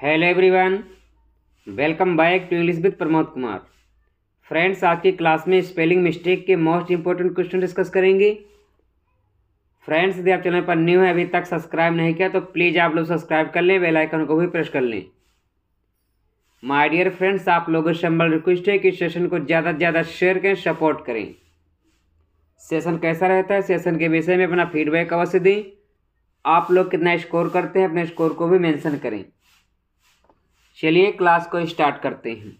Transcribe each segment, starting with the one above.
Hello everyone welcome back to English with Pramod Kumar friends आज की class में स्पेलिंग मिस्टेक के मोस्ट इंपॉर्टेंट क्वेश्चन डिस्कस करेंगे फ्रेंड्स यदि आप चैनल पर न्यू है अभी तक सब्सक्राइब नहीं किया तो प्लीज़ आप लोग सब्सक्राइब कर लें बेल आइकन को भी प्रेस कर लें माय डियर फ्रेंड्स आप लोगों से हम्बल रिक्वेस्ट है कि सेशन को ज़्यादा से ज़्यादा शेयर करें सपोर्ट करें सेशन कैसा रहता है सेशन के विषय में अपना फीडबैक अवश्य दें आप लोग कितना स्कोर करते हैं अपने स्कोर को भी मैंशन करें चलिए क्लास को स्टार्ट करते हैं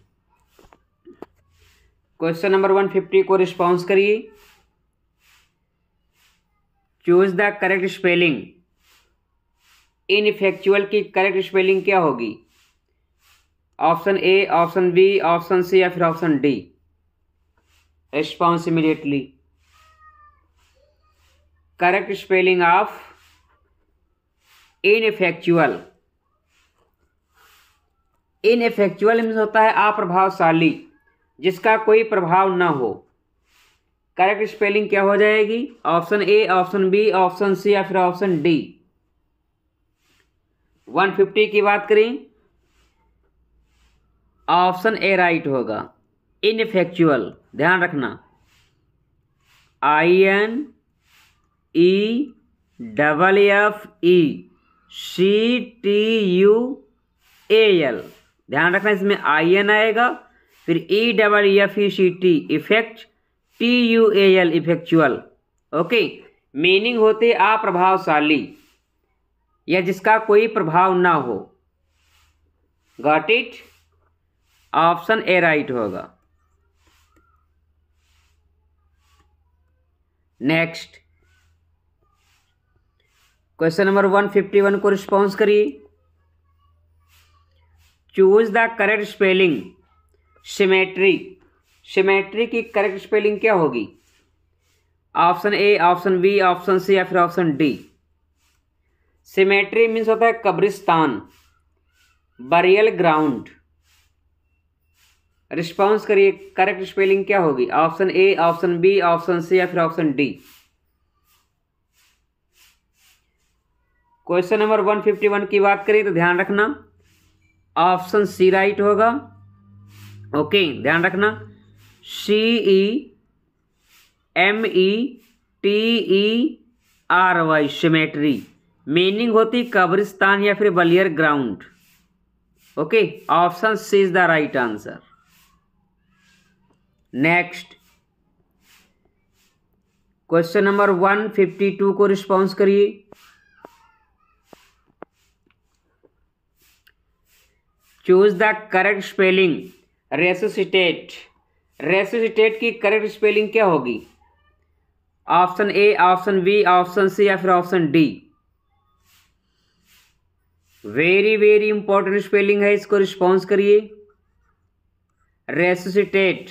क्वेश्चन नंबर वन फिफ्टी को रिस्पॉन्स करिए choose the correct spelling ineffectual की करेक्ट स्पेलिंग क्या होगी option A option B option C या फिर option D response immediately correct spelling of ineffectual ineffectual means होता है अप्रभावशाली जिसका कोई प्रभाव ना हो करेक्ट स्पेलिंग क्या हो जाएगी option A option B option C या फिर ऑप्शन डी 150 की बात करें ऑप्शन ए राइट होगा इनफेक्चुअल ध्यान रखना I N E double F E C T U A L ध्यान रखना इसमें आई एन आएगा फिर E double F E C T effect T U A L ineffectual okay meaning होते आ प्रभावशाली या जिसका कोई प्रभाव ना हो got it option A right होगा next question number one fifty one को रिस्पॉन्स करिए choose the correct spelling cemetery cemetery की करेक्ट स्पेलिंग क्या होगी option A option B option C या फिर ऑप्शन डी सिमेट्री मीन्स होता है कब्रिस्तान बरियल ग्राउंड रिस्पॉन्स करिए करेक्ट स्पेलिंग क्या होगी option A option B option C या फिर option D question number one fifty one की बात करें तो ध्यान रखना ऑप्शन सी राइट होगा ओके ध्यान रखना C E M E T E R Y cemetery meaning होती कब्रिस्तान या फिर burial ground okay option C is the right answer next question number one fifty two को रिस्पॉन्स करिए choose the correct spelling resuscitate resuscitate की correct spelling क्या होगी option A option B option C या फिर option D very very important spelling है इसको response करिए रेसोसिटेट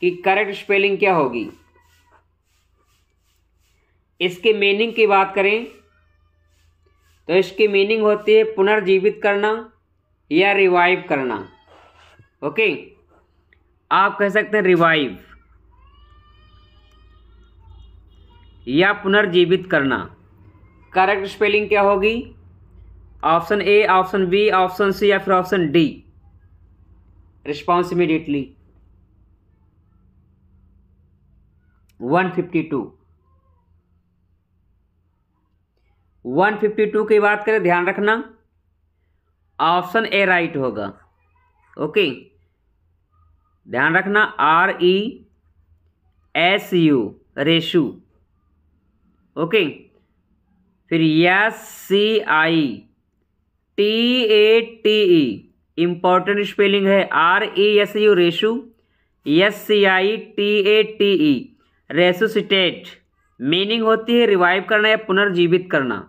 की करेक्ट स्पेलिंग क्या होगी इसके मीनिंग की बात करें तो इसकी मीनिंग होती है पुनर्जीवित करना या रिवाइव करना ओके आप कह सकते हैं रिवाइव या पुनर्जीवित करना करेक्ट स्पेलिंग क्या होगी option A option B option C या फिर ऑप्शन डी रिस्पॉन्स इमीडिएटली 152 152 की बात करें ध्यान रखना ऑप्शन ए राइट होगा ओके ध्यान रखना R E S U resu okay फिर S C I T A T E important spelling है R E S U resu S C I T A T E resuscitate meaning होती है revive करना या पुनर्जीवित करना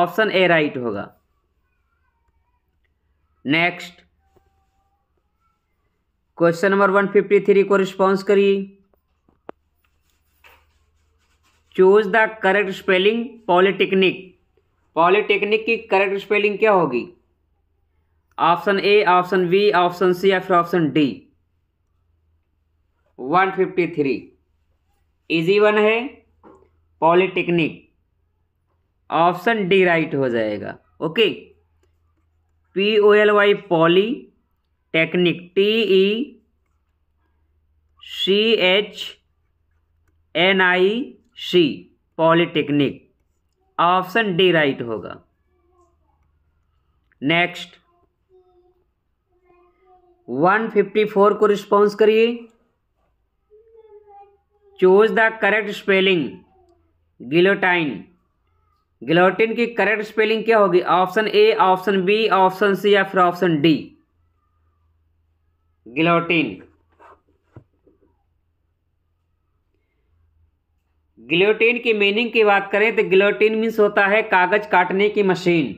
ऑप्शन ए राइट होगा next question number one fifty three को response करिए choose the correct spelling polytechnic polytechnic की करेक्ट स्पेलिंग क्या होगी option A option B option C या फिर option D one fifty three easy one है polytechnic option D right हो जाएगा okay P O L Y poly technic T E C H N I C polytechnic option D right होगा next 154 को response करिए choose the correct spelling guillotine guillotine की correct spelling क्या होगी option A option B option C या फिर option D guillotine guillotine की meaning की बात करें तो गिलोटिन मीन्स होता है कागज काटने की मशीन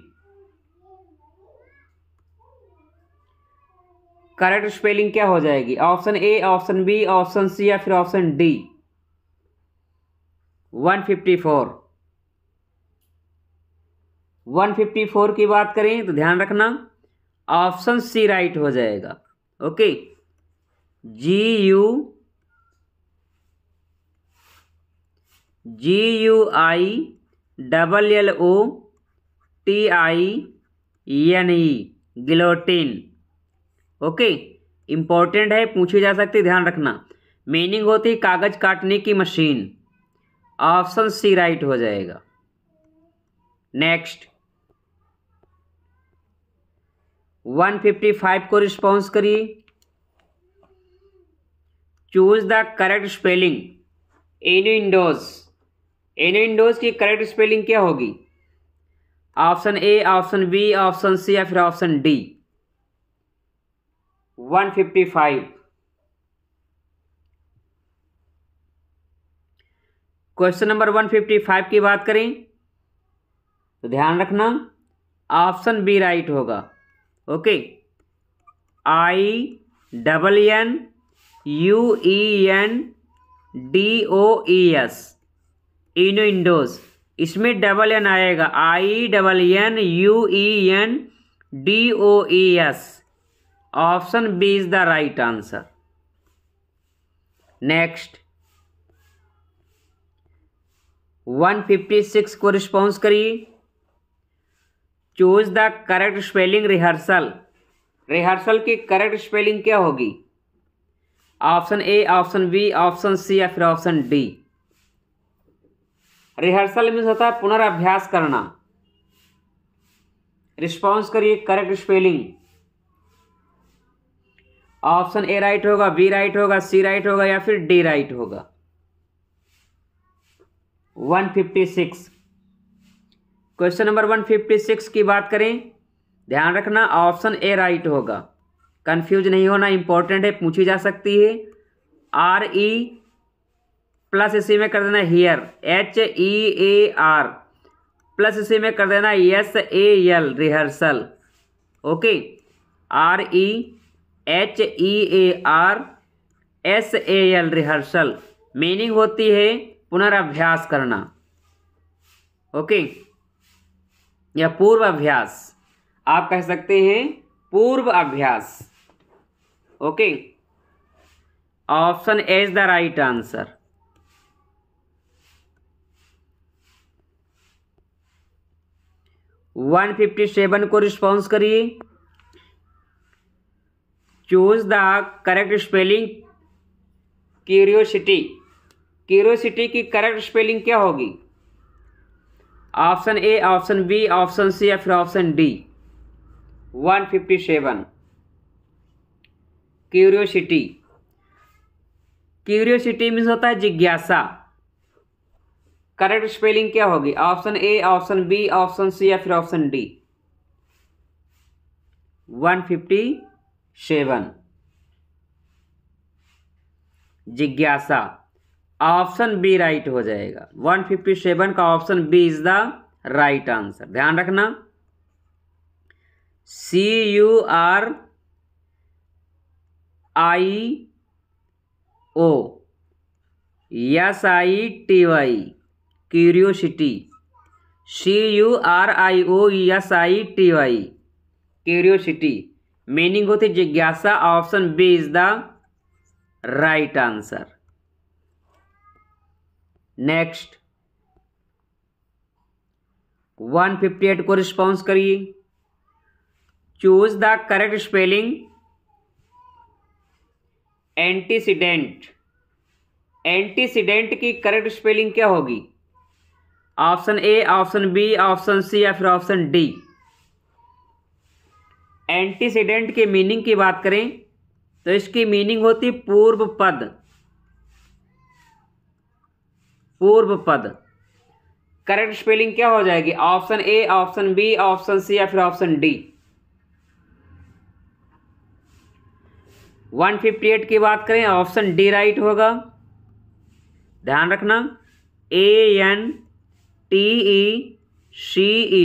करेक्ट स्पेलिंग क्या हो जाएगी option A option B option C या फिर ऑप्शन डी 154 154 की बात करें तो ध्यान रखना ऑप्शन सी राइट हो जाएगा okay G U G U I double L O T I N E guillotine okay important है पूछी जा सकती ध्यान रखना मीनिंग होती कागज काटने की मशीन ऑप्शन सी राइट हो जाएगा नेक्स्ट वन फिफ्टी फाइव को रिस्पॉन्स करिए choose the correct spelling innuendoes innuendoes की करेक्ट स्पेलिंग क्या होगी option A option B option C या फिर option D one fifty five question number one fifty five की बात करें तो ध्यान रखना ऑप्शन बी राइट होगा okay I double N U E N D O E S innuendoes इसमें डबल एन आएगा आई double N U E N D O E S option B is the right answer next 156 को response करिए choose the correct spelling rehearsal rehearsal की correct spelling क्या होगी option A option B option C या फिर option D rehearsal means होता है पुनराभ्यास करना रिस्पॉन्स करिए correct spelling option A right होगा बी राइट होगा सी राइट होगा या फिर डी राइट होगा 156 question number one fifty six की बात करें ध्यान रखना ऑप्शन ए राइट होगा कंफ्यूज नहीं होना इंपॉर्टेंट है पूछी जा सकती है आर ई प्लस इसी में कर देना here H E A R plus इसी में कर देना S A L rehearsal okay R E H E A R S A L rehearsal meaning होती है पुनराभ्यास करना ओके okay? या पूर्व अभ्यास आप कह सकते हैं पूर्व अभ्यास okay option A is the right answer one fifty seven को रिस्पॉन्स करिए choose the correct spelling curiosity curiosity की करेक्ट स्पेलिंग क्या होगी option A option B option C या फिर option D one fifty seven curiosity curiosity means होता है जिज्ञासा करेक्ट स्पेलिंग क्या होगी option A option B option C या फिर option D one fifty seven जिज्ञासा ऑप्शन बी राइट हो जाएगा 157 का option B is the right answer ध्यान रखना C U R I O S I T Y curiosity C U R I O S I T Y curiosity meaning होती जिज्ञासा option B is the right answer next 158 को response करिए choose the correct spelling antecedent antecedent की correct spelling क्या होगी option A option B option C या फिर option D antecedent के मीनिंग की बात करें तो इसकी मीनिंग होती पूर्व पद पूर्व पद करेक्ट स्पेलिंग क्या हो जाएगी option A option B option C या फिर ऑप्शन डी 158 की बात करें ऑप्शन डी राइट होगा ध्यान रखना A N T E C E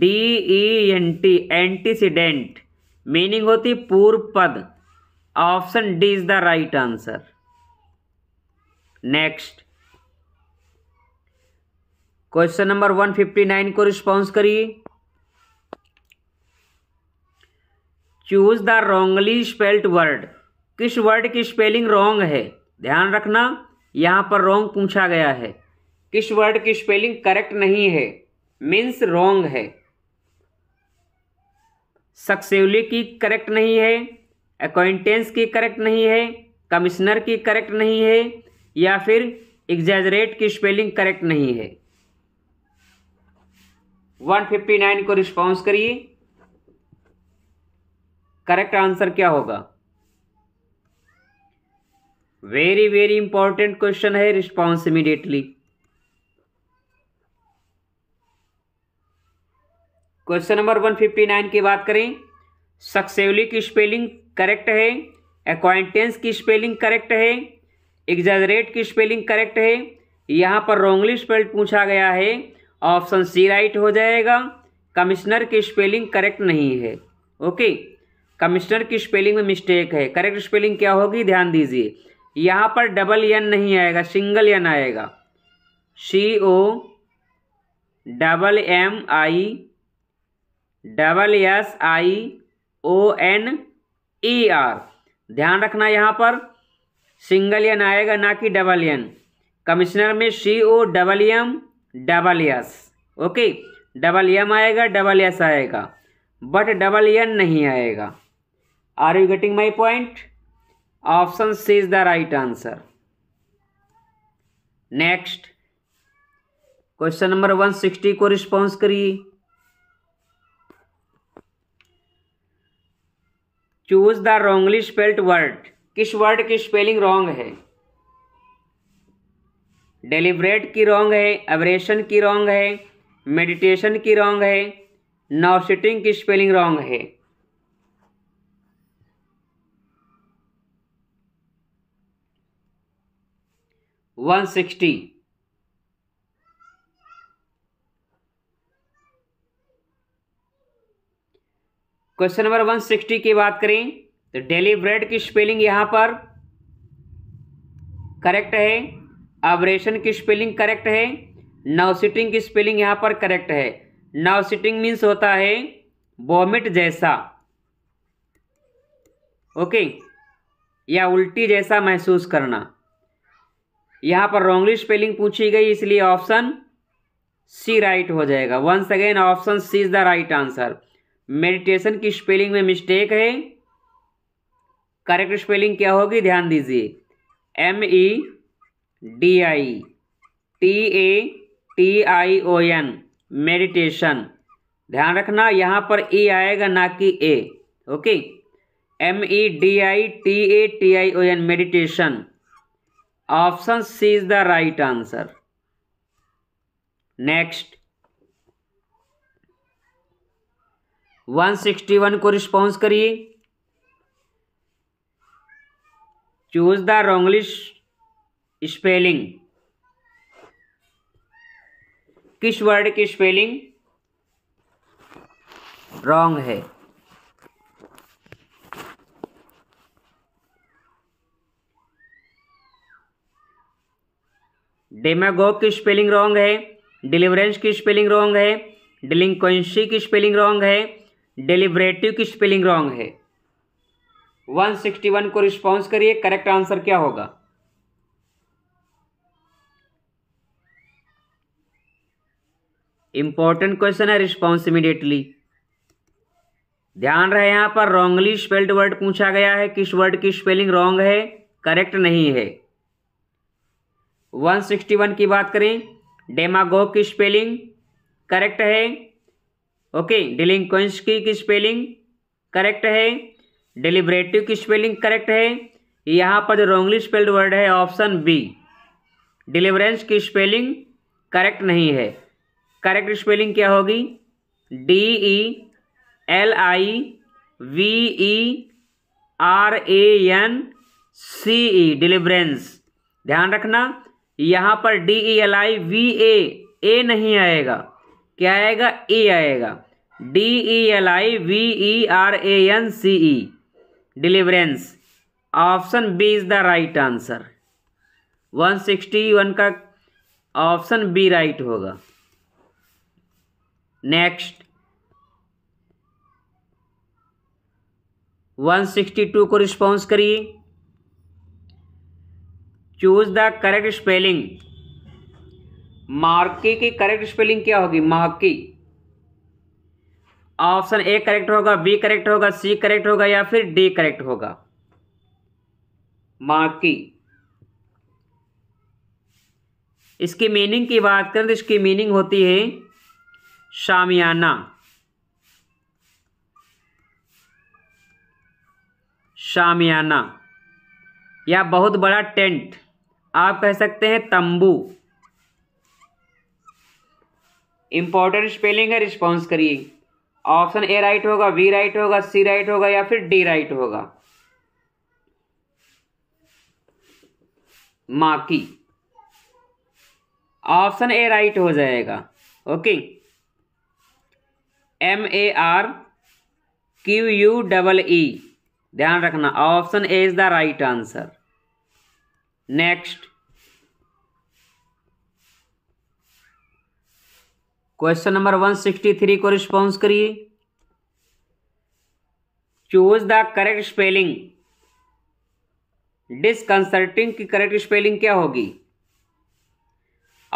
D E N T antecedent meaning होती पूर्व पद option D is the right answer next question number one fifty nine को रिस्पॉन्स करिए choose the wrongly spelt word किस word की spelling wrong है ध्यान रखना यहां पर रोंग पूछा गया है किस वर्ड की स्पेलिंग करेक्ट नहीं है मीन्स रोंग है सक्सेवली की करेक्ट नहीं है अकाउंटेंस की करेक्ट नहीं है कमिश्नर की करेक्ट नहीं है या फिर एग्जेजरेट की स्पेलिंग करेक्ट नहीं है 159 को रिस्पॉन्स करिए करेक्ट आंसर क्या होगा वेरी वेरी इंपॉर्टेंट क्वेश्चन है रिस्पॉन्स इमीडिएटली क्वेश्चन नंबर 159 की बात करें सक्सेवली की स्पेलिंग करेक्ट है अक्वाइंटेंस की स्पेलिंग करेक्ट है एग्जैजरेट की स्पेलिंग करेक्ट है यहाँ पर रोंगली स्पेल्ड पूछा गया है ऑप्शन सी राइट हो जाएगा कमिश्नर की स्पेलिंग करेक्ट नहीं है ओके कमिश्नर की स्पेलिंग में मिस्टेक है करेक्ट स्पेलिंग क्या होगी ध्यान दीजिए यहाँ पर डबल एन नहीं आएगा सिंगल एन आएगा C O double M I double S I O N E R ध्यान रखना यहाँ पर सिंगल एन आएगा ना कि डबल एन कमिश्नर में C O double M double S okay double M आएगा डबल एस आएगा बट डबल एन नहीं आएगा are you getting my point option C is the right answer next question number one sixty को response करिए choose the wrongly spelt word किस word की spelling wrong है deliberate की wrong है एवरेशन की रॉन्ग है मेडिटेशन की रॉन्ग है नॉसिटिंग की स्पेलिंग रॉन्ग है one sixty question number one sixty की बात करें तो डेलीब्रेड की स्पेलिंग यहाँ पर करेक्ट है ऑबरेशन की स्पेलिंग करेक्ट है नव सिटिंग की स्पेलिंग यहाँ पर करेक्ट है नव सिटिंग मीन्स होता है वॉमिट जैसा ओके या उल्टी जैसा महसूस करना यहाँ पर रॉन्गली स्पेलिंग पूछी गई इसलिए ऑप्शन सी राइट हो जाएगा once again option C is the right answer meditation की स्पेलिंग में मिस्टेक है करेक्ट स्पेलिंग क्या होगी ध्यान दीजिए M E D I T A T I O N meditation ध्यान रखना यहाँ पर ई e आएगा ना कि A okay M E D I T A T I O N meditation option C is the right answer next 161 को response करिए choose the रोंगलिश spelling किस वर्ड की स्पेलिंग रॉन्ग है डेमागोग की स्पेलिंग रॉन्ग है डिलीवरेंस की spelling wrong है delinquency की स्पेलिंग रॉन्ग है डिलीवरेटिव की स्पेलिंग रॉन्ग है 161 को रिस्पॉन्स करिए करेक्ट आंसर क्या होगा इंपॉर्टेंट क्वेश्चन है रिस्पॉन्स इमीडिएटली ध्यान रहे यहां पर रॉन्गली स्पेल्ड वर्ड पूछा गया है किस वर्ड की स्पेलिंग रॉन्ग है करेक्ट नहीं है 161 की बात करें डेमागो की स्पेलिंग करेक्ट है ओके डिलिंक्वेंस की स्पेलिंग करेक्ट है डिलिब्रेटिव की स्पेलिंग करेक्ट है यहाँ पर जो रोंगली स्पेल्ड वर्ड है ऑप्शन बी डिलीवरेंस की स्पेलिंग करेक्ट नहीं है करेक्ट स्पेलिंग क्या होगी D E L I V E R A N C E deliverance ध्यान रखना यहाँ पर D E L I V A A नहीं आएगा क्या आएगा ए e आएगा D E L I V E R A N C E deliverance option B is the right answer 161 का ऑप्शन बी राइट होगा नेक्स्ट 162 को response करिए choose the correct spelling marquee की करेक्ट स्पेलिंग क्या होगी marquee option A correct होगा B correct होगा C correct होगा या फिर डी करेक्ट होगा माकी इसकी मीनिंग की बात करें तो इसकी मीनिंग होती है शामियाना शामियाना या बहुत बड़ा टेंट आप कह सकते हैं तंबू इंपॉर्टेंट स्पेलिंग है रिस्पॉन्स करिए ऑप्शन ए राइट होगा बी राइट होगा सी राइट होगा या फिर डी राइट होगा माकी ऑप्शन ए राइट हो जाएगा okay M A R Q U double E ध्यान रखना option A is the right answer next question number 163 को रिस्पॉन्स करिए choose the correct spelling disconcerting की करेक्ट स्पेलिंग क्या होगी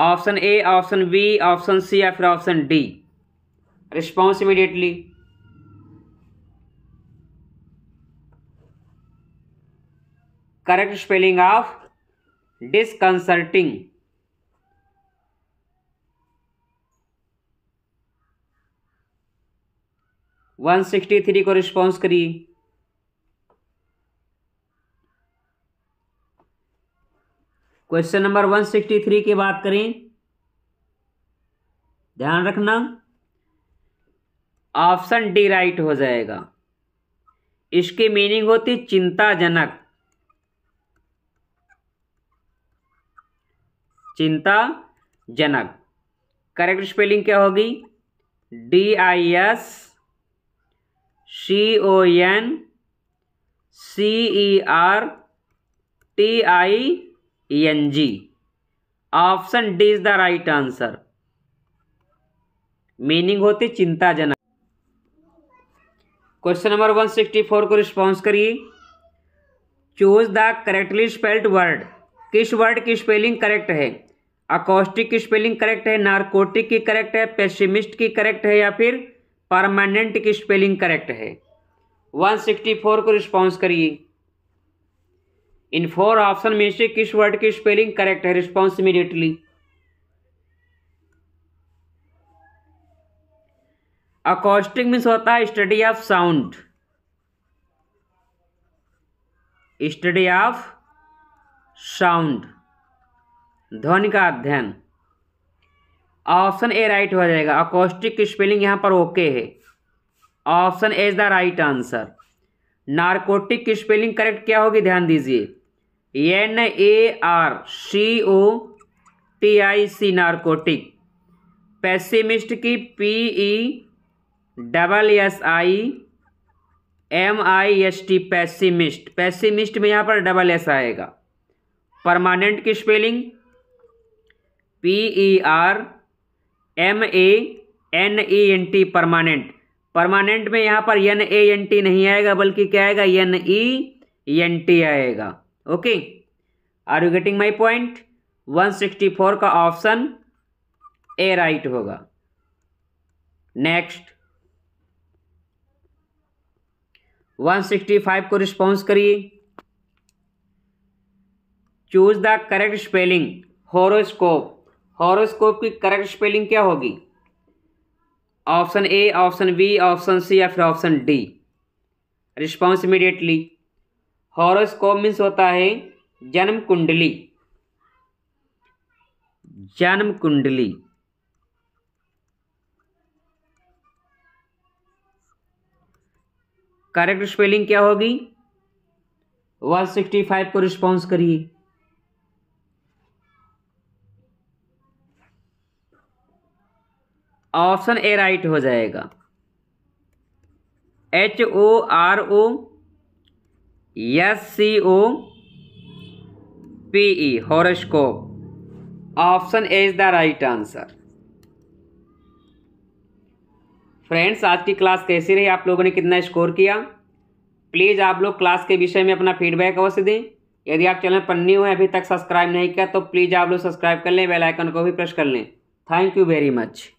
option A option B option C या फिर option D response immediately correct spelling of disconcerting one sixty three को response करिए question number one sixty three की बात करें ध्यान रखना ऑप्शन डी राइट हो जाएगा इसकी मीनिंग होती चिंताजनक चिंताजनक करेक्ट स्पेलिंग क्या होगी D I S C O N C E R T I N G option D is the right answer meaning होती चिंताजनक question number one sixty four को रिस्पॉन्स करिए choose the correctly spelled word किस word की spelling correct है acoustic की spelling correct है narcotic की करेक्ट है पेसिमिस्ट की करेक्ट है या फिर परमानेंट की स्पेलिंग करेक्ट है 164 को रिस्पॉन्स करिए इन फोर ऑप्शन में से किस वर्ड की स्पेलिंग करेक्ट है रिस्पॉन्स इमीडिएटली अकोस्टिक मीन्स होता है study of sound study of sound ध्वनि का अध्ययन ऑप्शन ए राइट हो जाएगा अकोस्टिक की स्पेलिंग यहाँ पर ओके है option A is the right answer narcotic की स्पेलिंग करेक्ट क्या होगी ध्यान दीजिए N A R C O T I C narcotic pessimist की P E double S I M I S T pessimist pessimist में यहाँ पर डबल एस आएगा परमानेंट की spelling P E R M A N E N T permanent permanent में यहाँ पर N A N T नहीं आएगा बल्कि क्या आएगा एन ई एन टी आएगा okay are you getting my point one sixty four का ऑप्शन ए राइट होगा नेक्स्ट वन सिक्सटी फाइव को रिस्पॉन्स करिए choose the correct spelling horoscope horoscope की करेक्ट स्पेलिंग क्या होगी option A option B option C या फिर option D response immediately horoscope means होता है जन्म कुंडली जन्म कुंडली करेक्ट स्पेलिंग क्या होगी वन सिक्सटी फाइव को रिस्पॉन्स करिए ऑप्शन ए राइट हो जाएगा H O R O S C O P E horoscope option A is the right answer friends आज की क्लास कैसी रही आप लोगों ने कितना स्कोर किया प्लीज़ आप लोग क्लास के विषय में अपना फीडबैक अवश्य दें यदि आप चैनल पर हुए अभी तक सब्सक्राइब नहीं किया तो प्लीज़ आप लोग सब्सक्राइब कर लें बेल आइकन को भी प्रेस कर लें थैंक यू वेरी मच